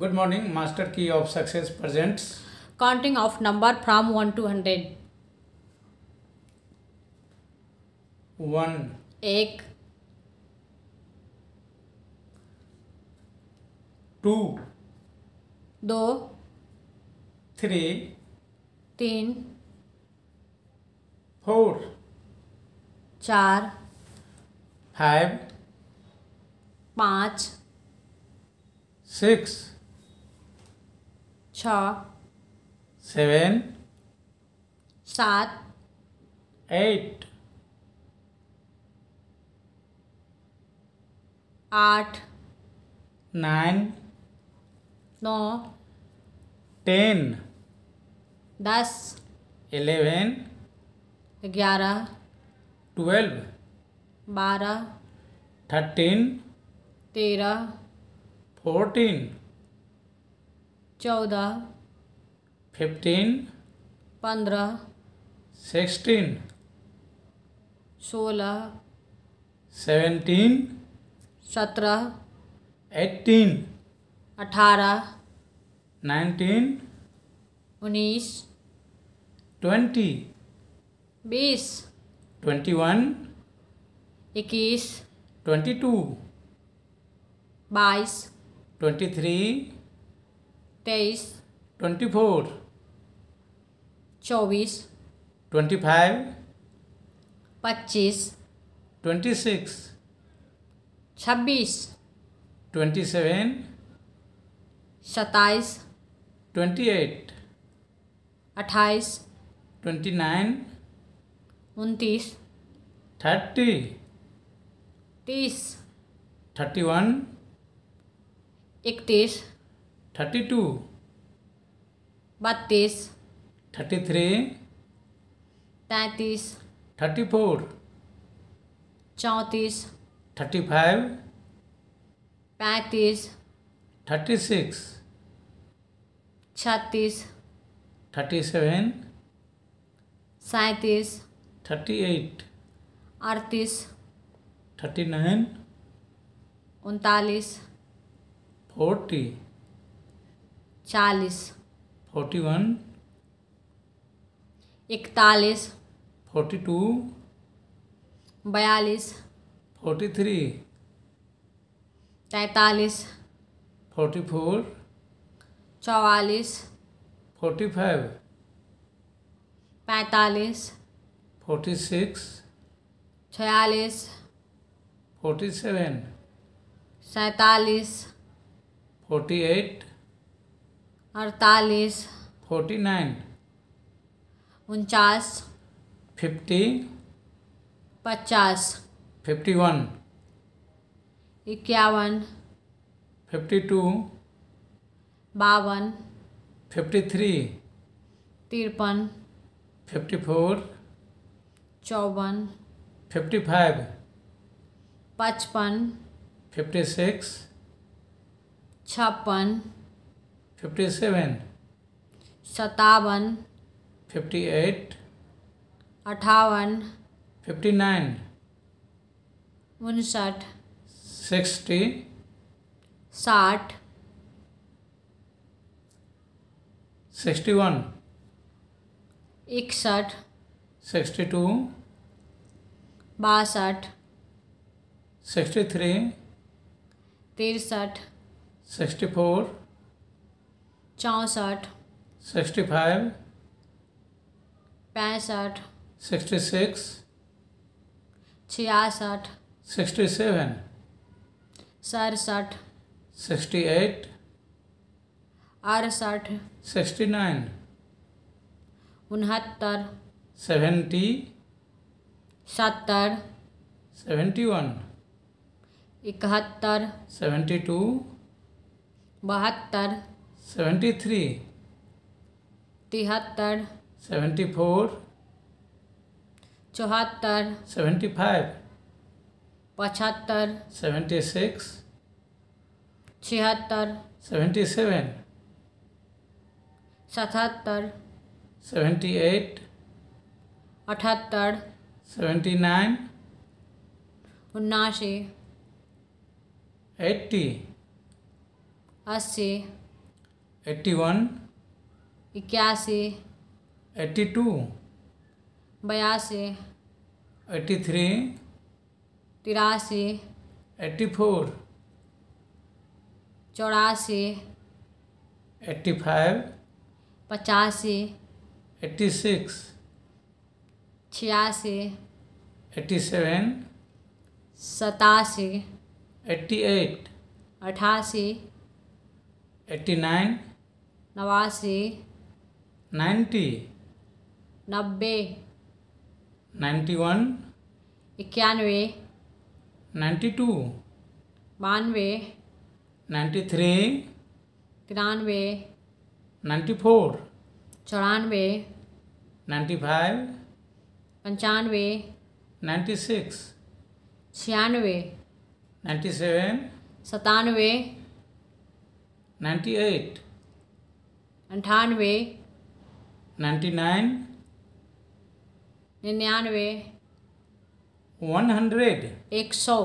good morning master key of success presents counting of number from one to hundred one एक two दो three तीन four चार five पाँच six छ seven सात एट आठ नाइन नौ टेन दस इलेवेन ग्यारह ट्वेल्व बारह थर्टीन तेरह फोर्टीन चौदह फिफ्टीन पंद्रह सिक्सटीन सोलह सेवेंटीन सत्रह एट्टीन अठारह नाइनटीन उन्नीस ट्वेंटी बीस ट्वेंटी वन इक्कीस ट्वेंटी टू बाईस ट्वेंटी थ्री तेईस ट्वेंटी फोर चौबीस ट्वेंटी फाइव पच्चीस ट्वेंटी सिक्स छब्बीस ट्वेंटी सेवन सत्ताईस ट्वेंटी एट अट्ठाईस ट्वेंटी नाइन उनतीस थर्टी तीस थर्टी वन इकतीस थर्टी टू बत्तीस थर्टी थ्री तैंतीस थर्टी फोर चौंतीस थर्टी फाइव पैंतीस थर्टी सिक्स छत्तीस थर्टी सेवन सैंतीस थर्टी एट अड़तीस थर्टी नाइन उनतालीस फोर्टी चालीस फोर्टी वन इकतालीस फोर्टी टू बयालीस फोर्टी थ्री तैतालीस फोर्टी फोर चौवालीस फोर्टी फाइव पैंतालीस फोर्टी सिक्स छियालीस फोर्टी सेवन सैतालीस फोर्टी एट अड़तालीस फोर्टी नाइन उनचास फिफ्टी पचास फिफ्टी वन इक्यावन फिफ्टी टू बावन फिफ्टी थ्री तिरपन फिफ्टी फोर चौवन फिफ्टी फाइव पचपन फिफ्टी सिक्स छप्पन फिफ्टी सेवन सतावन फिफ्टी एट अठावन फिफ्टी नाइन उनसठ सिक्सटी साठ सिक्सटी वन इकसठ सिक्सटी टू बासठ सिक्सटी थ्री तिरसठ सिक्सटी फोर चौंसठ सिक्सटी फाइव पैंसठ सिक्सटी सिक्स छियासठ सिक्सटी सेवन सड़सठ सिक्सटी एट अड़सठ सिक्सटी नाइन उनहत्तर सेवेंटी सत्तर सेवेंटी वन इकहत्तर सेवेंटी टू बहत्तर सेवेंटी थ्री तिहत्तर सेवेंटी फोर चौहत्तर सेवेंटी फाइव पचहत्तर सेवेंटी सिक्स छिहत्तर सेवेंटी सेवन सतहत्तर सेवेंटी एट अठहत्तर सेवेंटी नाइन उन्नासी एट्टी अस्सी एट्टी वन इक्यासी एट्टी टू बयासी एट्टी थ्री तिरासी एट्टी फोर चौरासी एट्टी फाइव पचासी एट्टी सिक्स छियासी एट्टी सेवन सतासी एट्टी एट अठासी एट्टी नाइन नवासी नाइन्टी नब्बे नाइन्टी वन इक्यानवे नाइन्टी टू बानवे नाइन्टी थ्री तिरानवे नाइन्टी फोर चौरानवे नाइन्टी फाइव पंचानवे नाइन्टी सिक्स छियानवे नाइन्टी सेवन सतानवे नाइन्टी एट अंठानवे नाइन्टी नाइन निन्यानवे वन हंड्रेड एक सौ